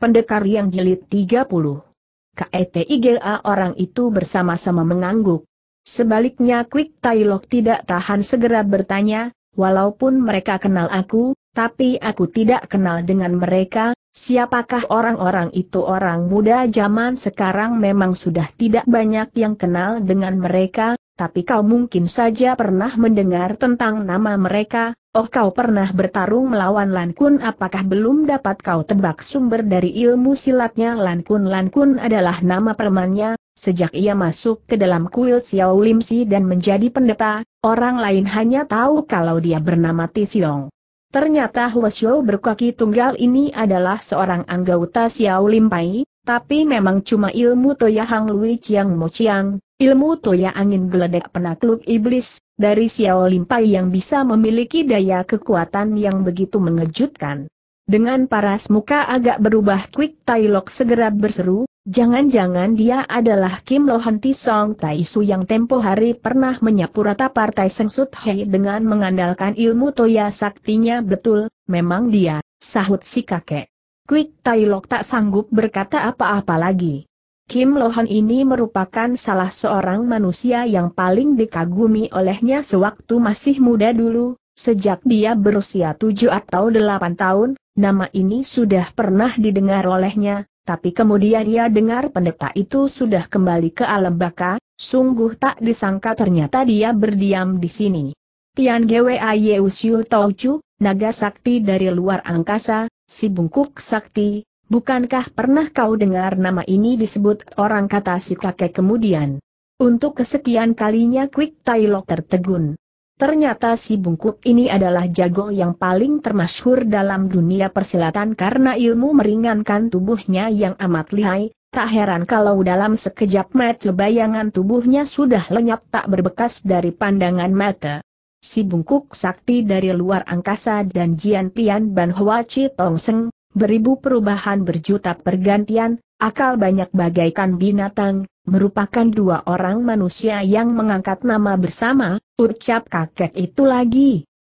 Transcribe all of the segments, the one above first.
Pendekar yang jelit 30. KETIGA orang itu bersama-sama mengangguk. Sebaliknya Quick Tailok tidak tahan segera bertanya, walaupun mereka kenal aku, tapi aku tidak kenal dengan mereka, siapakah orang-orang itu orang muda zaman sekarang memang sudah tidak banyak yang kenal dengan mereka, tapi kau mungkin saja pernah mendengar tentang nama mereka, oh kau pernah bertarung melawan Lankun apakah belum dapat kau tebak sumber dari ilmu silatnya Lankun Lankun adalah nama permannya, sejak ia masuk ke dalam kuil Xiao Limsi dan menjadi pendeta, orang lain hanya tahu kalau dia bernama Tisiong. Ternyata Huasyo berkaki tunggal ini adalah seorang anggota Xiao Limpai, tapi memang cuma ilmu Toya Hang Lui Chiang Mo Chiang, Ilmu toya angin geledek penakluk iblis, dari Xiao Limpai yang bisa memiliki daya kekuatan yang begitu mengejutkan. Dengan paras muka agak berubah Quick Tai Lok segera berseru, jangan-jangan dia adalah Kim Lohan Song Tai Su yang tempo hari pernah menyapu rata partai Sut Hei dengan mengandalkan ilmu toya saktinya betul, memang dia, sahut si kakek. Quick Tai Lok tak sanggup berkata apa-apa lagi. Kim Lohan ini merupakan salah seorang manusia yang paling dikagumi olehnya sewaktu masih muda dulu, sejak dia berusia tujuh atau delapan tahun, nama ini sudah pernah didengar olehnya, tapi kemudian ia dengar pendeta itu sudah kembali ke alam baka, sungguh tak disangka ternyata dia berdiam di sini. Tian Gwa Yeusyu Tauchu, naga sakti dari luar angkasa, si bungkuk sakti, Bukankah pernah kau dengar nama ini disebut orang kata si kakek kemudian? Untuk kesekian kalinya Quick Tailok tertegun. Ternyata si bungkuk ini adalah jago yang paling termasyhur dalam dunia persilatan karena ilmu meringankan tubuhnya yang amat lihai, tak heran kalau dalam sekejap mata bayangan tubuhnya sudah lenyap tak berbekas dari pandangan mata. Si bungkuk sakti dari luar angkasa dan Jian Pian Ban Hua Chi Tong Seng, beribu perubahan berjuta pergantian, akal banyak bagaikan binatang, merupakan dua orang manusia yang mengangkat nama bersama, ucap kakek itu lagi.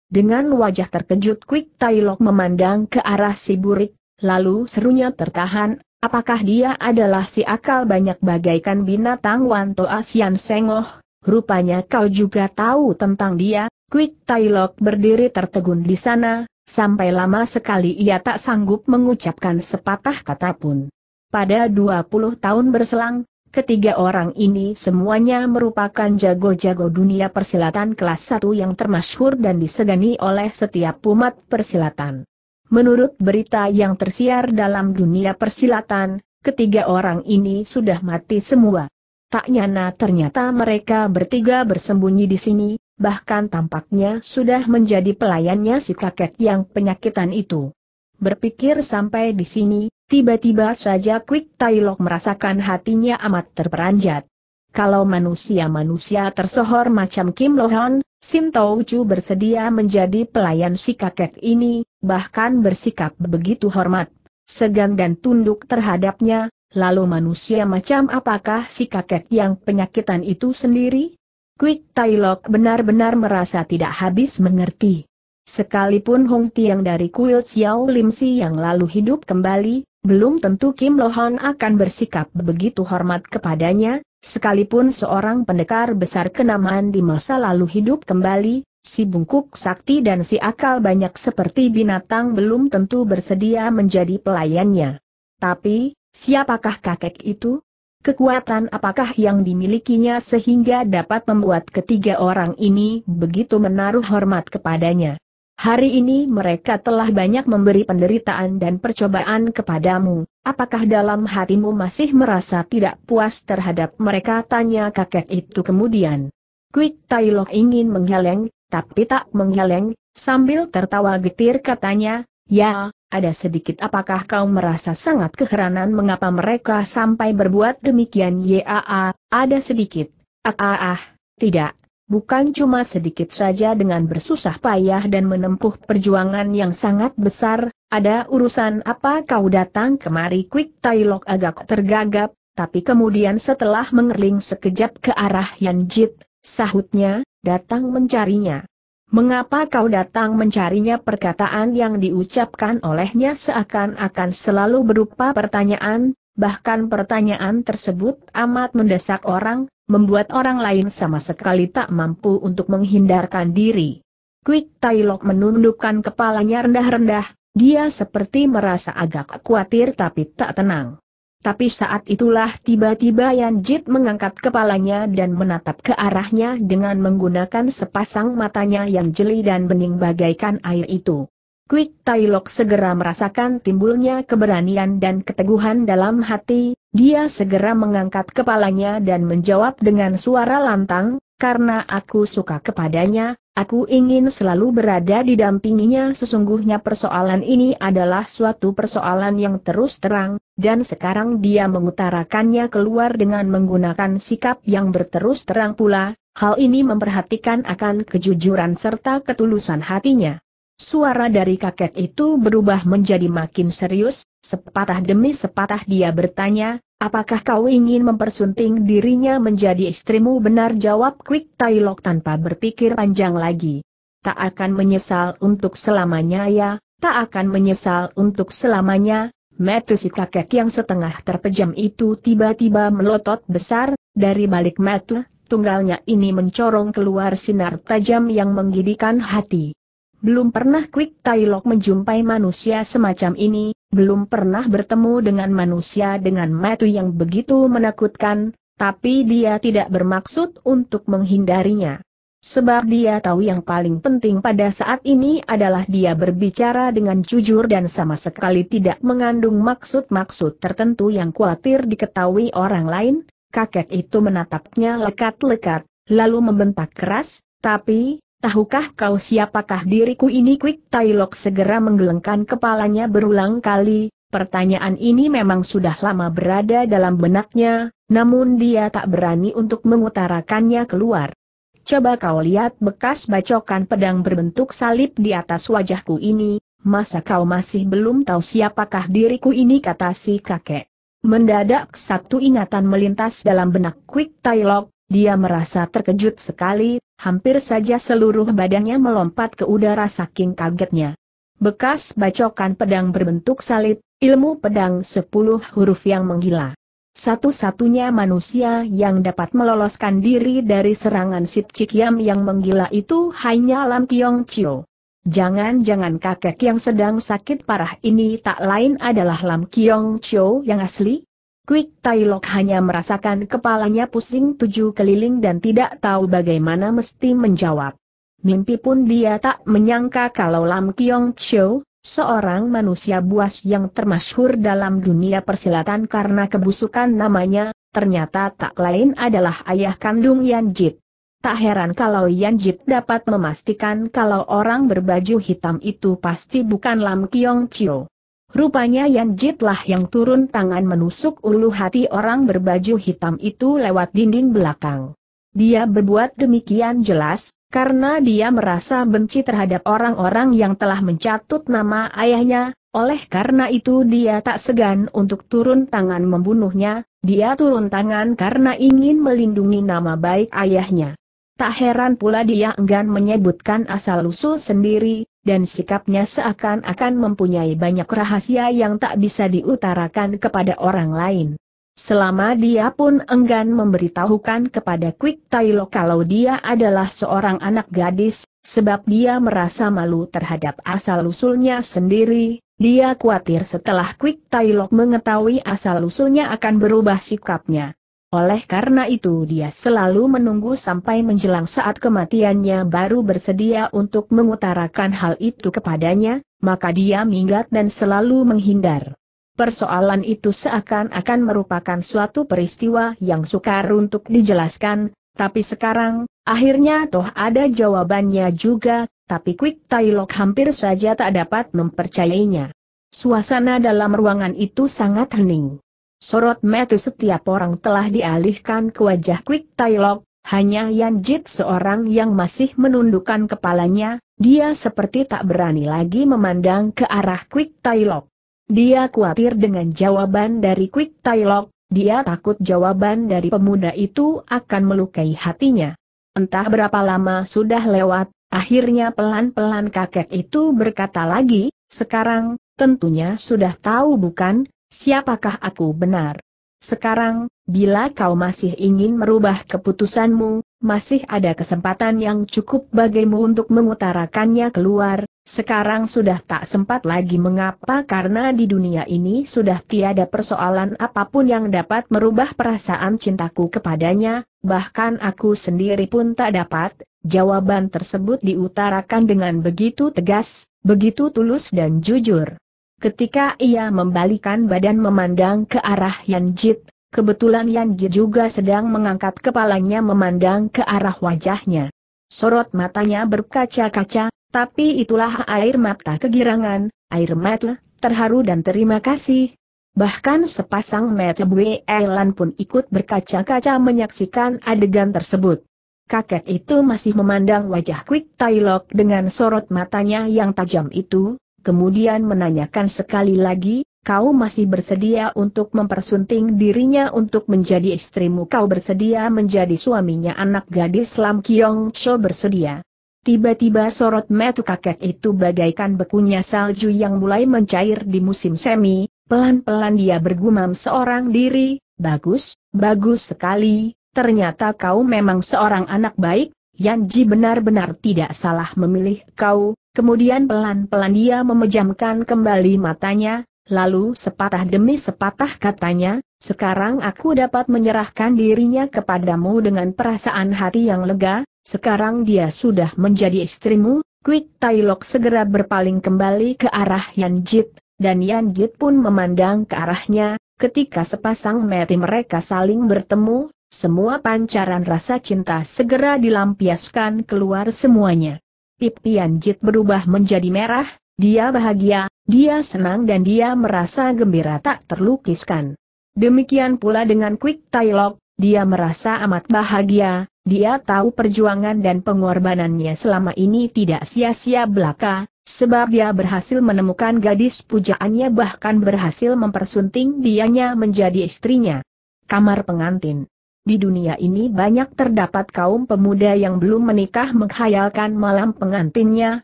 Dengan wajah terkejut Quick Tailok memandang ke arah si burik, lalu serunya tertahan, apakah dia adalah si akal banyak bagaikan binatang Wanto Asian Sengoh? Rupanya kau juga tahu tentang dia, Quick Tailok berdiri tertegun di sana, sampai lama sekali ia tak sanggup mengucapkan sepatah kata pun. Pada 20 tahun berselang, ketiga orang ini semuanya merupakan jago-jago dunia persilatan kelas 1 yang termasyhur dan disegani oleh setiap umat persilatan. Menurut berita yang tersiar dalam dunia persilatan, ketiga orang ini sudah mati semua. Tak nyana ternyata mereka bertiga bersembunyi di sini, bahkan tampaknya sudah menjadi pelayannya si kakek yang penyakitan itu. Berpikir sampai di sini, tiba-tiba saja Quick Tailok merasakan hatinya amat terperanjat. Kalau manusia-manusia tersohor macam Kim Lohan, Sim Chu bersedia menjadi pelayan si kakek ini, bahkan bersikap begitu hormat, segan dan tunduk terhadapnya, lalu manusia macam apakah si kakek yang penyakitan itu sendiri? Quick Tailok benar-benar merasa tidak habis mengerti. Sekalipun Hong Tiang dari kuil Xiao Lim Si yang lalu hidup kembali, belum tentu Kim Lohan akan bersikap begitu hormat kepadanya, sekalipun seorang pendekar besar kenamaan di masa lalu hidup kembali, si bungkuk sakti dan si akal banyak seperti binatang belum tentu bersedia menjadi pelayannya. Tapi, siapakah kakek itu? Kekuatan apakah yang dimilikinya sehingga dapat membuat ketiga orang ini begitu menaruh hormat kepadanya? Hari ini mereka telah banyak memberi penderitaan dan percobaan kepadamu. Apakah dalam hatimu masih merasa tidak puas terhadap mereka? Tanya kakek itu kemudian. Quick Tailok ingin menggeleng, tapi tak menggeleng, sambil tertawa getir katanya, Ya, ada sedikit apakah kau merasa sangat keheranan mengapa mereka sampai berbuat demikian Yaa, ada sedikit, ah ah ah, tidak, bukan cuma sedikit saja dengan bersusah payah dan menempuh perjuangan yang sangat besar, ada urusan apa kau datang kemari Quick Tailok agak tergagap, tapi kemudian setelah mengerling sekejap ke arah Yanjit, sahutnya, datang mencarinya. Mengapa kau datang mencarinya perkataan yang diucapkan olehnya seakan-akan selalu berupa pertanyaan, bahkan pertanyaan tersebut amat mendesak orang, membuat orang lain sama sekali tak mampu untuk menghindarkan diri. Quick Tailok menundukkan kepalanya rendah-rendah, dia seperti merasa agak khawatir tapi tak tenang. Tapi saat itulah tiba-tiba Yan Jit mengangkat kepalanya dan menatap ke arahnya dengan menggunakan sepasang matanya yang jeli dan bening bagaikan air itu. Quick Tailok segera merasakan timbulnya keberanian dan keteguhan dalam hati, dia segera mengangkat kepalanya dan menjawab dengan suara lantang, karena aku suka kepadanya, aku ingin selalu berada di dampinginya sesungguhnya persoalan ini adalah suatu persoalan yang terus terang, dan sekarang dia mengutarakannya keluar dengan menggunakan sikap yang berterus terang pula, hal ini memperhatikan akan kejujuran serta ketulusan hatinya. Suara dari kakek itu berubah menjadi makin serius, sepatah demi sepatah dia bertanya, Apakah kau ingin mempersunting dirinya menjadi istrimu benar jawab Quick Tailok tanpa berpikir panjang lagi. Tak akan menyesal untuk selamanya ya, tak akan menyesal untuk selamanya, metu si kakek yang setengah terpejam itu tiba-tiba melotot besar, dari balik metu, tunggalnya ini mencorong keluar sinar tajam yang menggidikan hati. Belum pernah Quick Tailok menjumpai manusia semacam ini, belum pernah bertemu dengan manusia dengan mata yang begitu menakutkan, tapi dia tidak bermaksud untuk menghindarinya. Sebab dia tahu yang paling penting pada saat ini adalah dia berbicara dengan jujur dan sama sekali tidak mengandung maksud-maksud tertentu yang khawatir diketahui orang lain, kakek itu menatapnya lekat-lekat, lalu membentak keras, tapi, Tahukah kau siapakah diriku ini? Quick Tailok segera menggelengkan kepalanya berulang kali, Pertanyaan ini memang sudah lama berada dalam benaknya, namun dia tak berani untuk mengutarakannya keluar. Coba kau lihat bekas bacokan pedang berbentuk salib di atas wajahku ini, masa kau masih belum tahu siapakah diriku ini kata si kakek. Mendadak satu ingatan melintas dalam benak Quick Tailok, dia merasa terkejut sekali, Hampir saja seluruh badannya melompat ke udara saking kagetnya. Bekas bacokan pedang berbentuk salib, ilmu pedang sepuluh huruf yang menggila. Satu-satunya manusia yang dapat meloloskan diri dari serangan Sip Cikiam yang menggila itu hanya Lam Kiong Chio. Jangan-jangan kakek yang sedang sakit parah ini tak lain adalah Lam Kiong Chio yang asli? Quick Tailok hanya merasakan kepalanya pusing tujuh keliling dan tidak tahu bagaimana mesti menjawab. Mimpi pun dia tak menyangka kalau Lam Kiong Chio, seorang manusia buas yang termasyhur dalam dunia persilatan karena kebusukan namanya, ternyata tak lain adalah ayah kandung Yan Jit. Tak heran kalau Yan Jit dapat memastikan kalau orang berbaju hitam itu pasti bukan Lam Kiong Chio. Rupanya Yan Jitlah yang turun tangan menusuk ulu hati orang berbaju hitam itu lewat dinding belakang. Dia berbuat demikian jelas, karena dia merasa benci terhadap orang-orang yang telah mencatut nama ayahnya, oleh karena itu dia tak segan untuk turun tangan membunuhnya, dia turun tangan karena ingin melindungi nama baik ayahnya. Tak heran pula dia enggan menyebutkan asal-usul sendiri, dan sikapnya seakan-akan mempunyai banyak rahasia yang tak bisa diutarakan kepada orang lain. Selama dia pun enggan memberitahukan kepada Quick Tailo kalau dia adalah seorang anak gadis, sebab dia merasa malu terhadap asal-usulnya sendiri, dia khawatir setelah Quick Tailo mengetahui asal-usulnya akan berubah sikapnya. Oleh karena itu dia selalu menunggu sampai menjelang saat kematiannya baru bersedia untuk mengutarakan hal itu kepadanya, maka dia minggat dan selalu menghindar. Persoalan itu seakan-akan merupakan suatu peristiwa yang sukar untuk dijelaskan, tapi sekarang, akhirnya toh ada jawabannya juga, tapi Quick Tailok hampir saja tak dapat mempercayainya. Suasana dalam ruangan itu sangat hening. Sorot mata setiap orang telah dialihkan ke wajah Quick Tailok, hanya Yan Jit seorang yang masih menundukkan kepalanya, dia seperti tak berani lagi memandang ke arah Quick Tailok. Dia khawatir dengan jawaban dari Quick Tailok, dia takut jawaban dari pemuda itu akan melukai hatinya. Entah berapa lama sudah lewat, akhirnya pelan-pelan kakek itu berkata lagi, sekarang, tentunya sudah tahu bukan, siapakah aku benar? Sekarang, bila kau masih ingin merubah keputusanmu, masih ada kesempatan yang cukup bagimu untuk mengutarakannya keluar, sekarang sudah tak sempat lagi mengapa karena di dunia ini sudah tiada persoalan apapun yang dapat merubah perasaan cintaku kepadanya, bahkan aku sendiri pun tak dapat, jawaban tersebut diutarakan dengan begitu tegas, begitu tulus dan jujur. Ketika ia membalikan badan memandang ke arah Yan Jit, kebetulan Yan Jit juga sedang mengangkat kepalanya memandang ke arah wajahnya. Sorot matanya berkaca-kaca, tapi itulah air mata kegirangan, air mata terharu dan terima kasih. Bahkan sepasang mata Elan pun ikut berkaca-kaca menyaksikan adegan tersebut. Kakek itu masih memandang wajah Quick Tailok dengan sorot matanya yang tajam itu, kemudian menanyakan sekali lagi, kau masih bersedia untuk mempersunting dirinya untuk menjadi istrimu kau bersedia menjadi suaminya anak gadis Lam Kiong Cho bersedia. Tiba-tiba sorot metu kakek itu bagaikan bekunya salju yang mulai mencair di musim semi, pelan-pelan dia bergumam seorang diri, bagus, bagus sekali, ternyata kau memang seorang anak baik, Yanji benar-benar tidak salah memilih kau, Kemudian pelan-pelan dia memejamkan kembali matanya, lalu sepatah demi sepatah katanya, sekarang aku dapat menyerahkan dirinya kepadamu dengan perasaan hati yang lega, sekarang dia sudah menjadi istrimu, Quick Tailok segera berpaling kembali ke arah Yan Jit, dan Yan Jit pun memandang ke arahnya, ketika sepasang mati mereka saling bertemu, semua pancaran rasa cinta segera dilampiaskan keluar semuanya. Pipi Pianjit berubah menjadi merah, dia bahagia, dia senang dan dia merasa gembira tak terlukiskan. Demikian pula dengan Quick Lok, dia merasa amat bahagia, dia tahu perjuangan dan pengorbanannya selama ini tidak sia-sia belaka, sebab dia berhasil menemukan gadis pujaannya bahkan berhasil mempersunting dianya menjadi istrinya. Kamar pengantin di dunia ini banyak terdapat kaum pemuda yang belum menikah menghayalkan malam pengantinnya,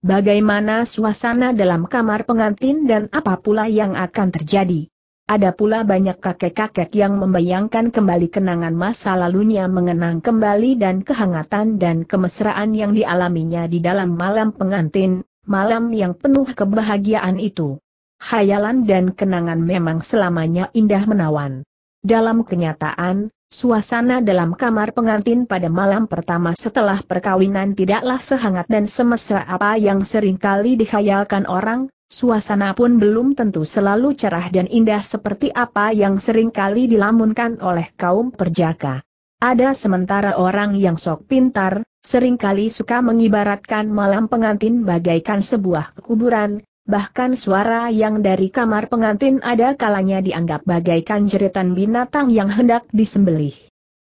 bagaimana suasana dalam kamar pengantin dan apa pula yang akan terjadi. Ada pula banyak kakek-kakek yang membayangkan kembali kenangan masa lalunya mengenang kembali dan kehangatan dan kemesraan yang dialaminya di dalam malam pengantin, malam yang penuh kebahagiaan itu. Khayalan dan kenangan memang selamanya indah menawan. Dalam kenyataan, Suasana dalam kamar pengantin pada malam pertama setelah perkawinan tidaklah sehangat dan semesra apa yang sering kali dihayalkan orang, suasana pun belum tentu selalu cerah dan indah seperti apa yang sering kali dilamunkan oleh kaum perjaka. Ada sementara orang yang sok pintar, sering kali suka mengibaratkan malam pengantin bagaikan sebuah kuburan, bahkan suara yang dari kamar pengantin ada kalanya dianggap bagaikan jeritan binatang yang hendak disembelih.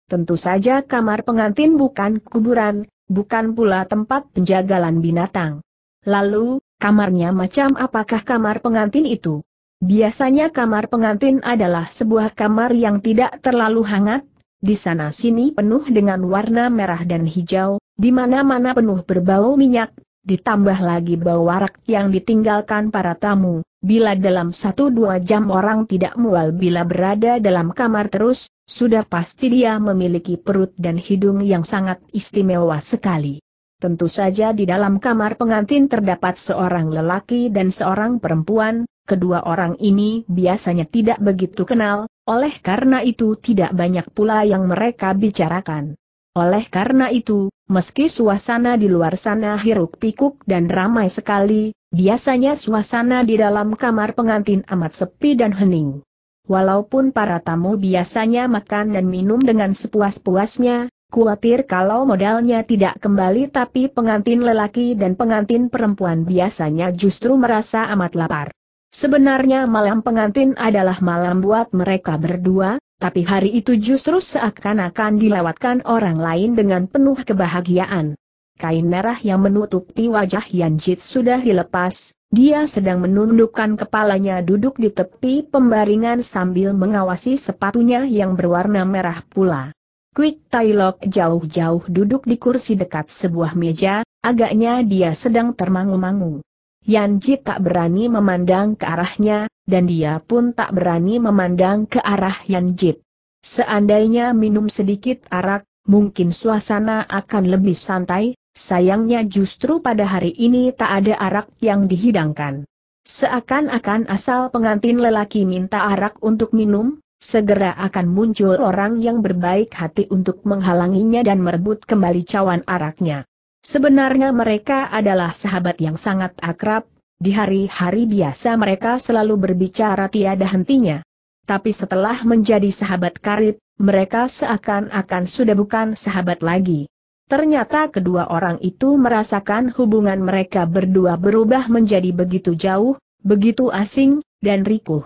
Tentu saja kamar pengantin bukan kuburan, bukan pula tempat penjagalan binatang. Lalu, kamarnya macam apakah kamar pengantin itu? Biasanya kamar pengantin adalah sebuah kamar yang tidak terlalu hangat, di sana-sini penuh dengan warna merah dan hijau, di mana-mana penuh berbau minyak, Ditambah lagi bahwa rak yang ditinggalkan para tamu, bila dalam satu dua jam orang tidak mual bila berada dalam kamar terus, sudah pasti dia memiliki perut dan hidung yang sangat istimewa sekali. Tentu saja di dalam kamar pengantin terdapat seorang lelaki dan seorang perempuan, kedua orang ini biasanya tidak begitu kenal, oleh karena itu tidak banyak pula yang mereka bicarakan. Oleh karena itu, meski suasana di luar sana hiruk pikuk dan ramai sekali, biasanya suasana di dalam kamar pengantin amat sepi dan hening. Walaupun para tamu biasanya makan dan minum dengan sepuas-puasnya, khawatir kalau modalnya tidak kembali tapi pengantin lelaki dan pengantin perempuan biasanya justru merasa amat lapar. Sebenarnya malam pengantin adalah malam buat mereka berdua, tapi hari itu justru seakan-akan dilewatkan orang lain dengan penuh kebahagiaan. Kain merah yang menutupi wajah Yan Jit sudah dilepas, dia sedang menundukkan kepalanya duduk di tepi pembaringan sambil mengawasi sepatunya yang berwarna merah pula. Quick Tailok jauh-jauh duduk di kursi dekat sebuah meja, agaknya dia sedang termangu-mangu. Yanji tak berani memandang ke arahnya, dan dia pun tak berani memandang ke arah Yanjit. Seandainya minum sedikit arak, mungkin suasana akan lebih santai, sayangnya justru pada hari ini tak ada arak yang dihidangkan. Seakan-akan asal pengantin lelaki minta arak untuk minum, segera akan muncul orang yang berbaik hati untuk menghalanginya dan merebut kembali cawan araknya. Sebenarnya mereka adalah sahabat yang sangat akrab, di hari-hari biasa mereka selalu berbicara tiada hentinya. Tapi setelah menjadi sahabat karib, mereka seakan-akan sudah bukan sahabat lagi. Ternyata kedua orang itu merasakan hubungan mereka berdua berubah menjadi begitu jauh, begitu asing, dan rikuh.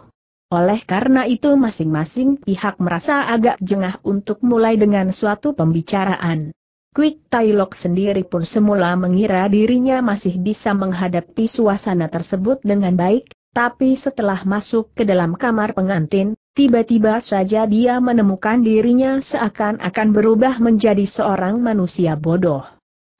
Oleh karena itu masing-masing pihak merasa agak jengah untuk mulai dengan suatu pembicaraan. Quick Tailok sendiri pun semula mengira dirinya masih bisa menghadapi suasana tersebut dengan baik, tapi setelah masuk ke dalam kamar pengantin, tiba-tiba saja dia menemukan dirinya seakan-akan berubah menjadi seorang manusia bodoh.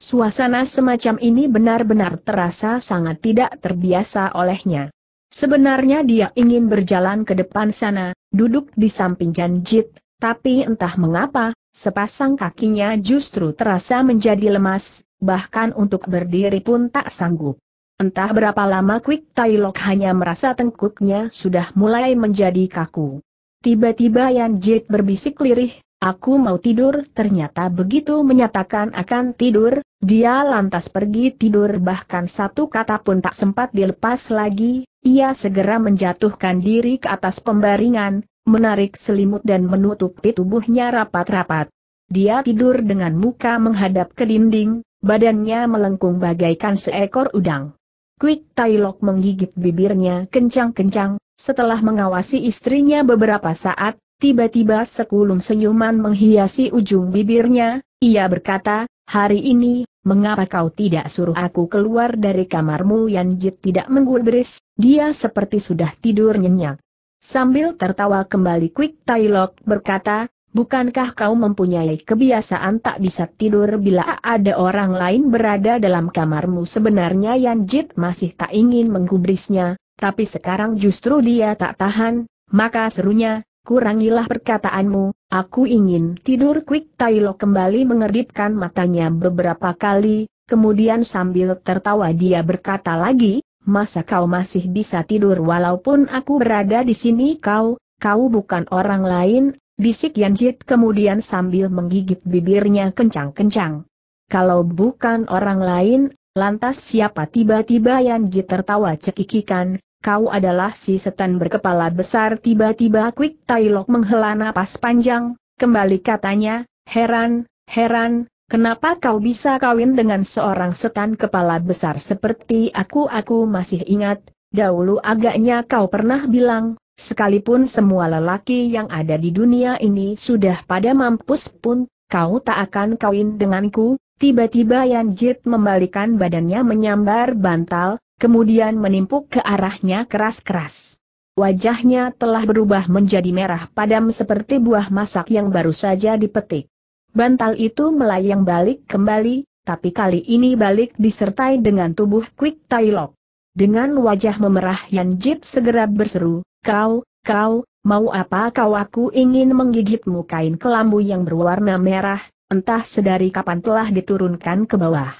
Suasana semacam ini benar-benar terasa sangat tidak terbiasa olehnya. Sebenarnya dia ingin berjalan ke depan sana, duduk di samping Janjit, tapi entah mengapa, Sepasang kakinya justru terasa menjadi lemas, bahkan untuk berdiri pun tak sanggup. Entah berapa lama Quick Tailok hanya merasa tengkuknya sudah mulai menjadi kaku. Tiba-tiba Yan Jit berbisik lirih, aku mau tidur, ternyata begitu menyatakan akan tidur, dia lantas pergi tidur bahkan satu kata pun tak sempat dilepas lagi, ia segera menjatuhkan diri ke atas pembaringan, menarik selimut dan menutupi tubuhnya rapat-rapat. Dia tidur dengan muka menghadap ke dinding, badannya melengkung bagaikan seekor udang. Quick Tailok menggigit bibirnya kencang-kencang, setelah mengawasi istrinya beberapa saat, tiba-tiba sekulum senyuman menghiasi ujung bibirnya, ia berkata, hari ini, mengapa kau tidak suruh aku keluar dari kamarmu Yanjit tidak menggulbris, dia seperti sudah tidur nyenyak. Sambil tertawa kembali Quick Tailok berkata, Bukankah kau mempunyai kebiasaan tak bisa tidur bila ada orang lain berada dalam kamarmu? Sebenarnya Yan Jit masih tak ingin menggubrisnya, tapi sekarang justru dia tak tahan, maka serunya, kurangilah perkataanmu, aku ingin tidur Quick Tailok kembali mengeripkan matanya beberapa kali, kemudian sambil tertawa dia berkata lagi, masa kau masih bisa tidur walaupun aku berada di sini kau, kau bukan orang lain, bisik Yanjit kemudian sambil menggigit bibirnya kencang-kencang. Kalau bukan orang lain, lantas siapa tiba-tiba Yanjit tertawa cekikikan, kau adalah si setan berkepala besar tiba-tiba Quick Tailok menghela napas panjang, kembali katanya, heran, heran, Kenapa kau bisa kawin dengan seorang setan kepala besar seperti aku? Aku masih ingat, dahulu agaknya kau pernah bilang, sekalipun semua lelaki yang ada di dunia ini sudah pada mampus pun, kau tak akan kawin denganku. Tiba-tiba Jit membalikan badannya menyambar bantal, kemudian menimpuk ke arahnya keras-keras. Wajahnya telah berubah menjadi merah padam seperti buah masak yang baru saja dipetik. Bantal itu melayang balik kembali, tapi kali ini balik disertai dengan tubuh Quick Tailok. Dengan wajah memerah Yan Jit segera berseru, kau, kau, mau apa kau aku ingin menggigitmu kain kelambu yang berwarna merah, entah sedari kapan telah diturunkan ke bawah.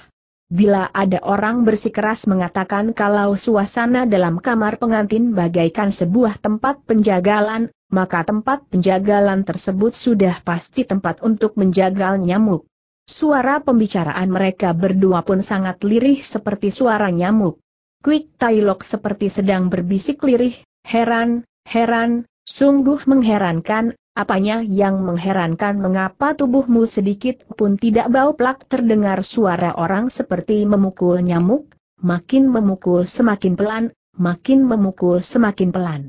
Bila ada orang bersikeras mengatakan kalau suasana dalam kamar pengantin bagaikan sebuah tempat penjagalan, maka tempat penjagalan tersebut sudah pasti tempat untuk menjagal nyamuk. Suara pembicaraan mereka berdua pun sangat lirih seperti suara nyamuk. Quick Tailok seperti sedang berbisik lirih, heran, heran, sungguh mengherankan, Apanya yang mengherankan mengapa tubuhmu sedikit pun tidak bau plak terdengar suara orang seperti memukul nyamuk, makin memukul semakin pelan, makin memukul semakin pelan.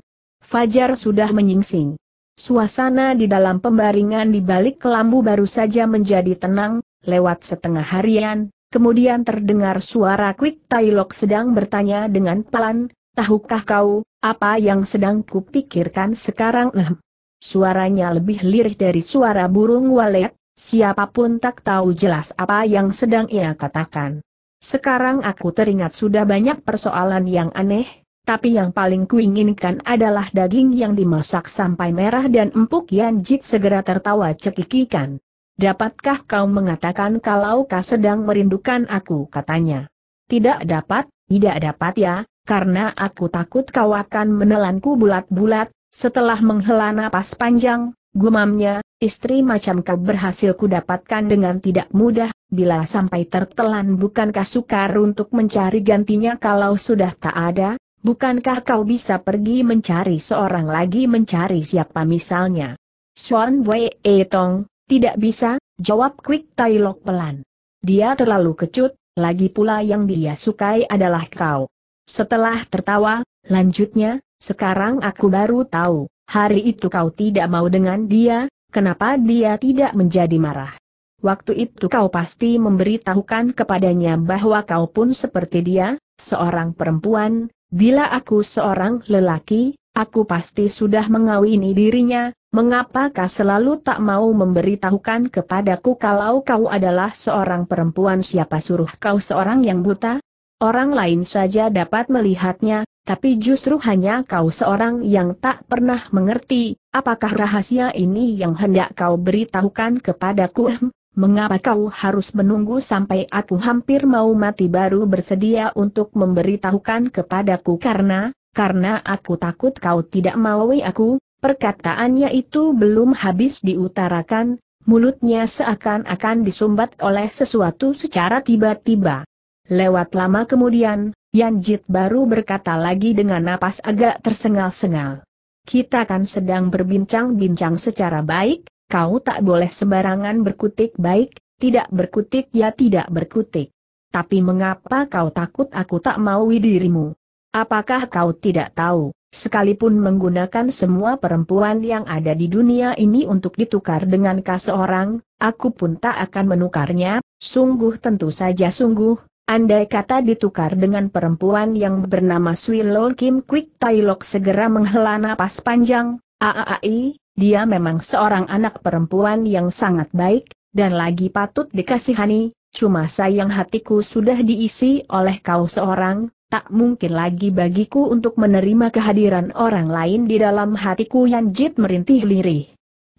Fajar sudah menyingsing. Suasana di dalam pembaringan di balik kelambu baru saja menjadi tenang, lewat setengah harian, kemudian terdengar suara Quick Tailok sedang bertanya dengan pelan, tahukah kau, apa yang sedang kupikirkan sekarang? Ehm. Suaranya lebih lirih dari suara burung walet, siapapun tak tahu jelas apa yang sedang ia katakan. Sekarang aku teringat sudah banyak persoalan yang aneh, tapi yang paling kuinginkan adalah daging yang dimasak sampai merah dan empuk Jit segera tertawa cekikikan. Dapatkah kau mengatakan kalau kau sedang merindukan aku katanya? Tidak dapat, tidak dapat ya, karena aku takut kau akan menelanku bulat-bulat, setelah menghela napas panjang, gumamnya, istri macam kau berhasil kudapatkan dengan tidak mudah, bila sampai tertelan bukankah sukar untuk mencari gantinya kalau sudah tak ada, bukankah kau bisa pergi mencari seorang lagi mencari siapa misalnya. Swan Wei E Tong, tidak bisa, jawab Quick Tai Lok pelan. Dia terlalu kecut, lagi pula yang dia sukai adalah kau. Setelah tertawa, lanjutnya, sekarang aku baru tahu, hari itu kau tidak mau dengan dia, kenapa dia tidak menjadi marah. Waktu itu kau pasti memberitahukan kepadanya bahwa kau pun seperti dia, seorang perempuan, bila aku seorang lelaki, aku pasti sudah mengawini dirinya, mengapa kau selalu tak mau memberitahukan kepadaku kalau kau adalah seorang perempuan siapa suruh kau seorang yang buta? Orang lain saja dapat melihatnya, tapi justru hanya kau seorang yang tak pernah mengerti, apakah rahasia ini yang hendak kau beritahukan kepadaku? Mengapa kau harus menunggu sampai aku hampir mau mati baru bersedia untuk memberitahukan kepadaku karena, karena aku takut kau tidak mau aku, perkataannya itu belum habis diutarakan, mulutnya seakan-akan disumbat oleh sesuatu secara tiba-tiba. Lewat lama kemudian, Yanjit baru berkata lagi dengan napas agak tersengal-sengal. Kita kan sedang berbincang-bincang secara baik, kau tak boleh sembarangan berkutik baik, tidak berkutik ya tidak berkutik. Tapi mengapa kau takut aku tak mau dirimu? Apakah kau tidak tahu, sekalipun menggunakan semua perempuan yang ada di dunia ini untuk ditukar dengan kas seorang, aku pun tak akan menukarnya, sungguh tentu saja sungguh, Andai kata ditukar dengan perempuan yang bernama Swilol Kim Quick Tailok segera menghela napas panjang, aai, dia memang seorang anak perempuan yang sangat baik, dan lagi patut dikasihani, cuma sayang hatiku sudah diisi oleh kau seorang, tak mungkin lagi bagiku untuk menerima kehadiran orang lain di dalam hatiku Yang jid merintih lirih.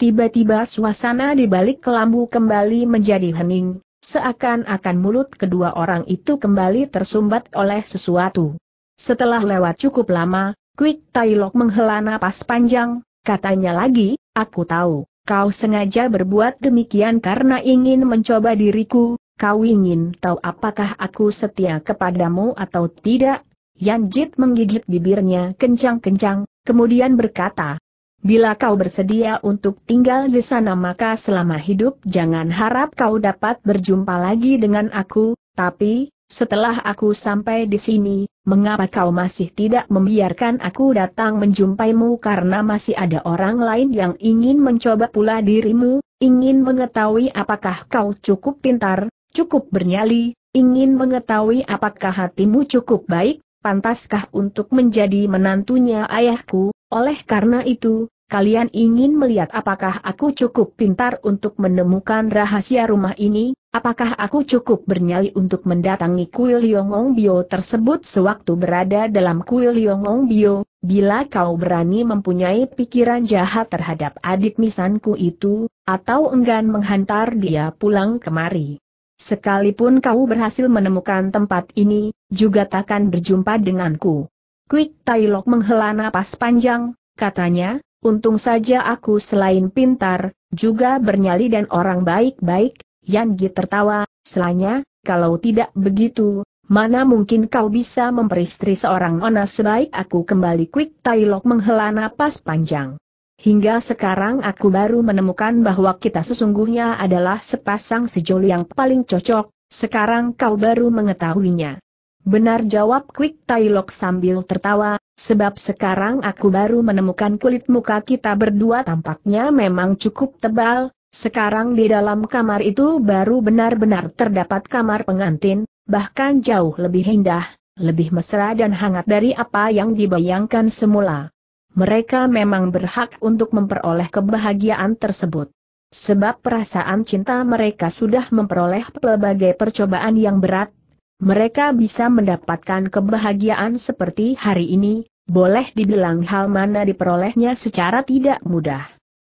Tiba-tiba suasana di balik kelambu kembali menjadi hening, Seakan-akan mulut kedua orang itu kembali tersumbat oleh sesuatu. Setelah lewat cukup lama, Quick Tailok menghela napas panjang, katanya lagi, aku tahu, kau sengaja berbuat demikian karena ingin mencoba diriku, kau ingin tahu apakah aku setia kepadamu atau tidak? Yanjit menggigit bibirnya kencang-kencang, kemudian berkata, Bila kau bersedia untuk tinggal di sana maka selama hidup jangan harap kau dapat berjumpa lagi dengan aku, tapi, setelah aku sampai di sini, mengapa kau masih tidak membiarkan aku datang menjumpaimu karena masih ada orang lain yang ingin mencoba pula dirimu, ingin mengetahui apakah kau cukup pintar, cukup bernyali, ingin mengetahui apakah hatimu cukup baik, pantaskah untuk menjadi menantunya ayahku, oleh karena itu, kalian ingin melihat apakah aku cukup pintar untuk menemukan rahasia rumah ini, apakah aku cukup bernyali untuk mendatangi kuil Yongong Bio tersebut sewaktu berada dalam kuil Yongong Bio, bila kau berani mempunyai pikiran jahat terhadap adik misanku itu, atau enggan menghantar dia pulang kemari. Sekalipun kau berhasil menemukan tempat ini, juga takkan berjumpa denganku. Quick Tailok menghela napas panjang, katanya, Untung saja aku selain pintar, juga bernyali dan orang baik-baik, Yanji tertawa, selanya, kalau tidak begitu, mana mungkin kau bisa memperistri seorang ona sebaik aku kembali Quick Tailok menghela napas panjang. Hingga sekarang aku baru menemukan bahwa kita sesungguhnya adalah sepasang sejoli yang paling cocok, sekarang kau baru mengetahuinya. Benar jawab Quick Tailok sambil tertawa, sebab sekarang aku baru menemukan kulit muka kita berdua tampaknya memang cukup tebal, sekarang di dalam kamar itu baru benar-benar terdapat kamar pengantin, bahkan jauh lebih indah, lebih mesra dan hangat dari apa yang dibayangkan semula. Mereka memang berhak untuk memperoleh kebahagiaan tersebut. Sebab perasaan cinta mereka sudah memperoleh pelbagai percobaan yang berat, mereka bisa mendapatkan kebahagiaan seperti hari ini, boleh dibilang hal mana diperolehnya secara tidak mudah.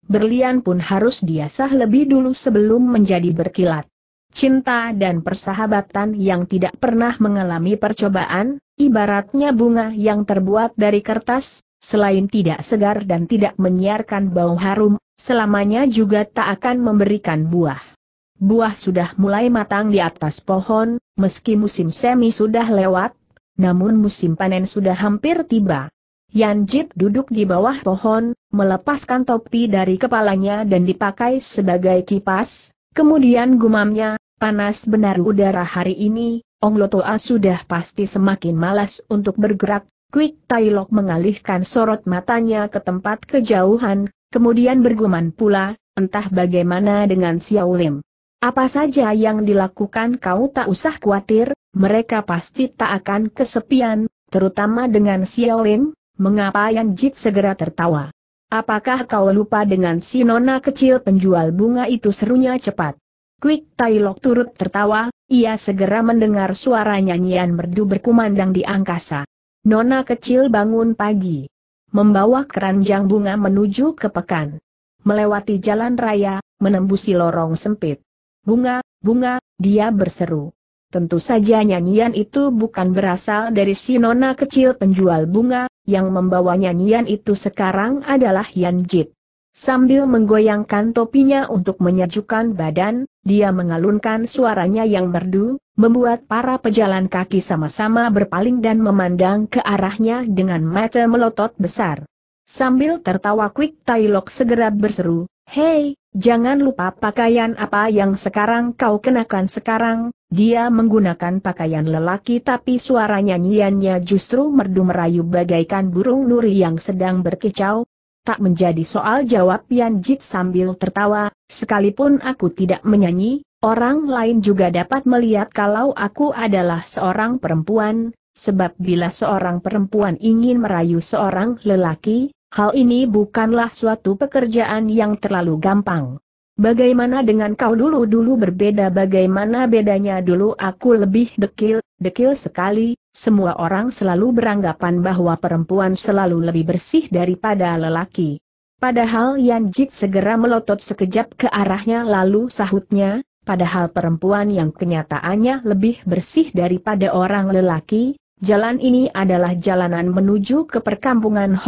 Berlian pun harus diasah lebih dulu sebelum menjadi berkilat. Cinta dan persahabatan yang tidak pernah mengalami percobaan, ibaratnya bunga yang terbuat dari kertas, selain tidak segar dan tidak menyiarkan bau harum, selamanya juga tak akan memberikan buah. Buah sudah mulai matang di atas pohon, meski musim semi sudah lewat, namun musim panen sudah hampir tiba. Yan Jip duduk di bawah pohon, melepaskan topi dari kepalanya dan dipakai sebagai kipas, kemudian gumamnya, panas benar udara hari ini, Ong Lotoa sudah pasti semakin malas untuk bergerak, Quick Tailok mengalihkan sorot matanya ke tempat kejauhan, kemudian bergumam pula, entah bagaimana dengan Xiao Lim. Apa saja yang dilakukan kau tak usah khawatir, mereka pasti tak akan kesepian, terutama dengan Xiaolin, mengapa Yan Jit segera tertawa. Apakah kau lupa dengan si nona kecil penjual bunga itu serunya cepat. Quick Lok turut tertawa, ia segera mendengar suara nyanyian merdu berkumandang di angkasa. Nona kecil bangun pagi. Membawa keranjang bunga menuju ke pekan. Melewati jalan raya, menembusi lorong sempit bunga, bunga, dia berseru. Tentu saja nyanyian itu bukan berasal dari si nona kecil penjual bunga, yang membawa nyanyian itu sekarang adalah Yan Jit. Sambil menggoyangkan topinya untuk menyejukkan badan, dia mengalunkan suaranya yang merdu, membuat para pejalan kaki sama-sama berpaling dan memandang ke arahnya dengan mata melotot besar. Sambil tertawa Quick Lok segera berseru, Hei, jangan lupa pakaian apa yang sekarang kau kenakan sekarang, dia menggunakan pakaian lelaki tapi suara nyanyiannya justru merdu merayu bagaikan burung nuri yang sedang berkicau. Tak menjadi soal jawab Yan Jit sambil tertawa, sekalipun aku tidak menyanyi, orang lain juga dapat melihat kalau aku adalah seorang perempuan, sebab bila seorang perempuan ingin merayu seorang lelaki, Hal ini bukanlah suatu pekerjaan yang terlalu gampang. Bagaimana dengan kau dulu-dulu berbeda bagaimana bedanya dulu aku lebih dekil, dekil sekali, semua orang selalu beranggapan bahwa perempuan selalu lebih bersih daripada lelaki. Padahal Yan Jik segera melotot sekejap ke arahnya lalu sahutnya, padahal perempuan yang kenyataannya lebih bersih daripada orang lelaki, Jalan ini adalah jalanan menuju ke perkampungan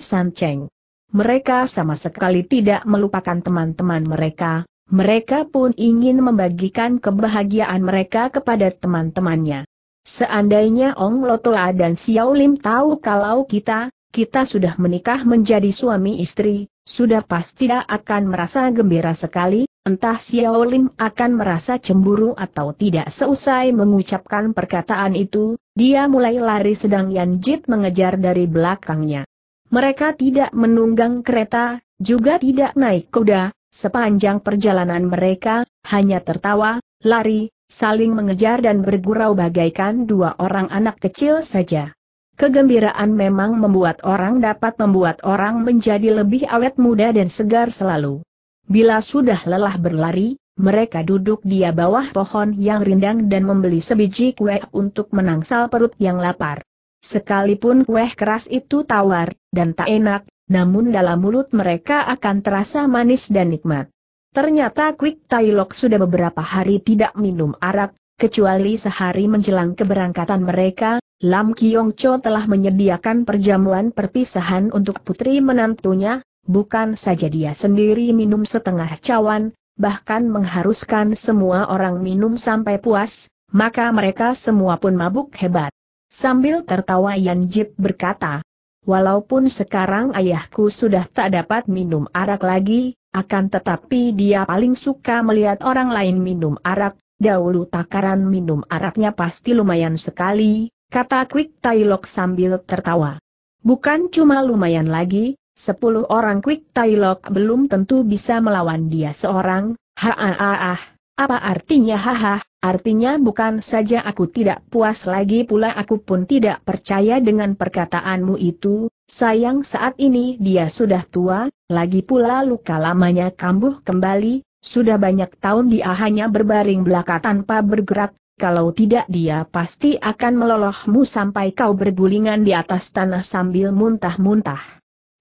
San Cheng. Mereka sama sekali tidak melupakan teman-teman mereka, mereka pun ingin membagikan kebahagiaan mereka kepada teman-temannya. Seandainya Ong Lotoa dan Xiao Lim tahu kalau kita, kita sudah menikah menjadi suami istri, sudah pasti tidak akan merasa gembira sekali, Entah Xiao Lim akan merasa cemburu atau tidak seusai mengucapkan perkataan itu, dia mulai lari sedang Yan Jit mengejar dari belakangnya. Mereka tidak menunggang kereta, juga tidak naik kuda, sepanjang perjalanan mereka, hanya tertawa, lari, saling mengejar dan bergurau bagaikan dua orang anak kecil saja. Kegembiraan memang membuat orang dapat membuat orang menjadi lebih awet muda dan segar selalu. Bila sudah lelah berlari, mereka duduk di bawah pohon yang rindang dan membeli sebiji kue untuk menangsal perut yang lapar. Sekalipun kue keras itu tawar, dan tak enak, namun dalam mulut mereka akan terasa manis dan nikmat. Ternyata Quick Tailok sudah beberapa hari tidak minum arak, kecuali sehari menjelang keberangkatan mereka, Lam Kyong Cho telah menyediakan perjamuan perpisahan untuk putri menantunya, bukan saja dia sendiri minum setengah cawan, bahkan mengharuskan semua orang minum sampai puas, maka mereka semua pun mabuk hebat. Sambil tertawa Yan Jip berkata, Walaupun sekarang ayahku sudah tak dapat minum arak lagi, akan tetapi dia paling suka melihat orang lain minum arak, dahulu takaran minum araknya pasti lumayan sekali, kata Quick Tailok sambil tertawa. Bukan cuma lumayan lagi, Sepuluh orang Quick Tailok belum tentu bisa melawan dia seorang, Haaah, apa artinya haha, artinya bukan saja aku tidak puas lagi pula aku pun tidak percaya dengan perkataanmu itu, sayang saat ini dia sudah tua, lagi pula luka lamanya kambuh kembali, sudah banyak tahun dia hanya berbaring belaka tanpa bergerak, kalau tidak dia pasti akan melolohmu sampai kau bergulingan di atas tanah sambil muntah-muntah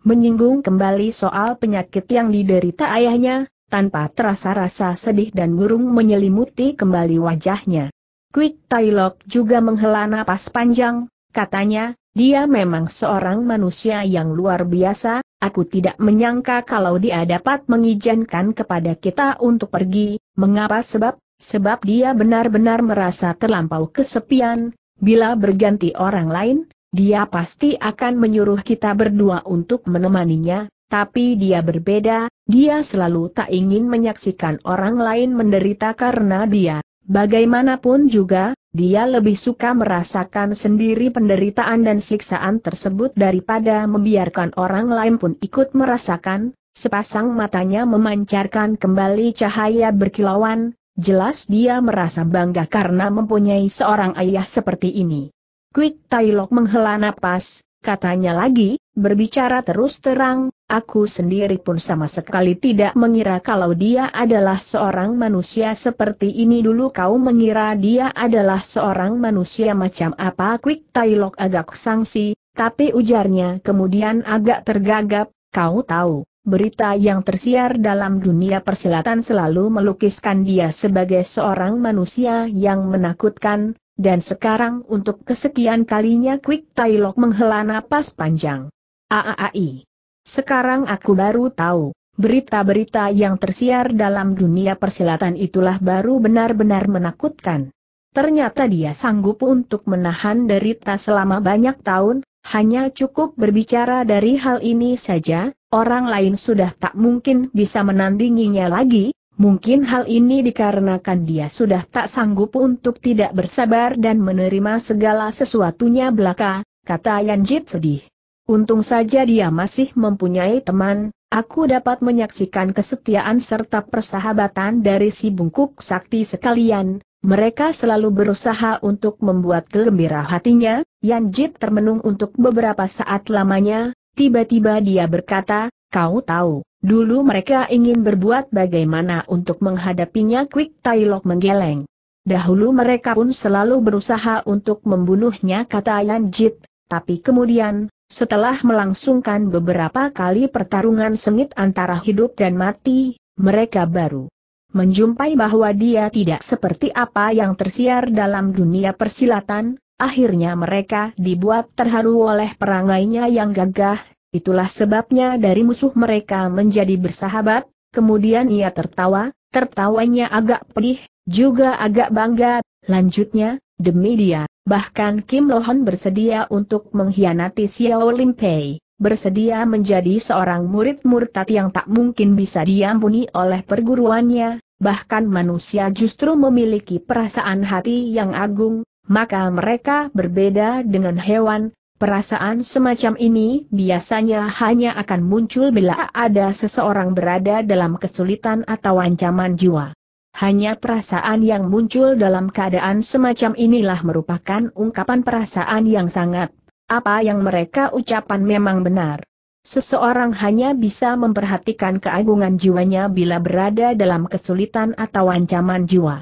menyinggung kembali soal penyakit yang diderita ayahnya, tanpa terasa rasa sedih dan murung menyelimuti kembali wajahnya. Quick Tailok juga menghela napas panjang, katanya, dia memang seorang manusia yang luar biasa, aku tidak menyangka kalau dia dapat mengizinkan kepada kita untuk pergi, mengapa sebab? Sebab dia benar-benar merasa terlampau kesepian, bila berganti orang lain, dia pasti akan menyuruh kita berdua untuk menemaninya, tapi dia berbeda, dia selalu tak ingin menyaksikan orang lain menderita karena dia. Bagaimanapun juga, dia lebih suka merasakan sendiri penderitaan dan siksaan tersebut daripada membiarkan orang lain pun ikut merasakan, sepasang matanya memancarkan kembali cahaya berkilauan, jelas dia merasa bangga karena mempunyai seorang ayah seperti ini. Quick Tailok menghela napas, katanya lagi, berbicara terus terang, aku sendiri pun sama sekali tidak mengira kalau dia adalah seorang manusia seperti ini dulu kau mengira dia adalah seorang manusia macam apa Quick Tailok agak sangsi, tapi ujarnya kemudian agak tergagap, kau tahu. Berita yang tersiar dalam dunia persilatan selalu melukiskan dia sebagai seorang manusia yang menakutkan, dan sekarang untuk kesekian kalinya Quick Tailok menghela napas panjang. Aaai. Sekarang aku baru tahu, berita-berita yang tersiar dalam dunia persilatan itulah baru benar-benar menakutkan. Ternyata dia sanggup untuk menahan derita selama banyak tahun, hanya cukup berbicara dari hal ini saja, orang lain sudah tak mungkin bisa menandinginya lagi, Mungkin hal ini dikarenakan dia sudah tak sanggup untuk tidak bersabar dan menerima segala sesuatunya belaka, kata Yanjit sedih. Untung saja dia masih mempunyai teman, aku dapat menyaksikan kesetiaan serta persahabatan dari si bungkuk sakti sekalian, mereka selalu berusaha untuk membuat gembira hatinya, Yanjit termenung untuk beberapa saat lamanya, tiba-tiba dia berkata, kau tahu, Dulu mereka ingin berbuat bagaimana untuk menghadapinya Quick Tailok menggeleng. Dahulu mereka pun selalu berusaha untuk membunuhnya kata Yan Jit, tapi kemudian, setelah melangsungkan beberapa kali pertarungan sengit antara hidup dan mati, mereka baru menjumpai bahwa dia tidak seperti apa yang tersiar dalam dunia persilatan, akhirnya mereka dibuat terharu oleh perangainya yang gagah Itulah sebabnya dari musuh mereka menjadi bersahabat, kemudian ia tertawa, tertawanya agak pedih, juga agak bangga, lanjutnya, demi dia, bahkan Kim Lohon bersedia untuk mengkhianati Xiao Lim Pei, bersedia menjadi seorang murid murtad yang tak mungkin bisa diampuni oleh perguruannya, bahkan manusia justru memiliki perasaan hati yang agung, maka mereka berbeda dengan hewan, Perasaan semacam ini biasanya hanya akan muncul bila ada seseorang berada dalam kesulitan atau ancaman jiwa. Hanya perasaan yang muncul dalam keadaan semacam inilah merupakan ungkapan perasaan yang sangat. Apa yang mereka ucapkan memang benar. Seseorang hanya bisa memperhatikan keagungan jiwanya bila berada dalam kesulitan atau ancaman jiwa.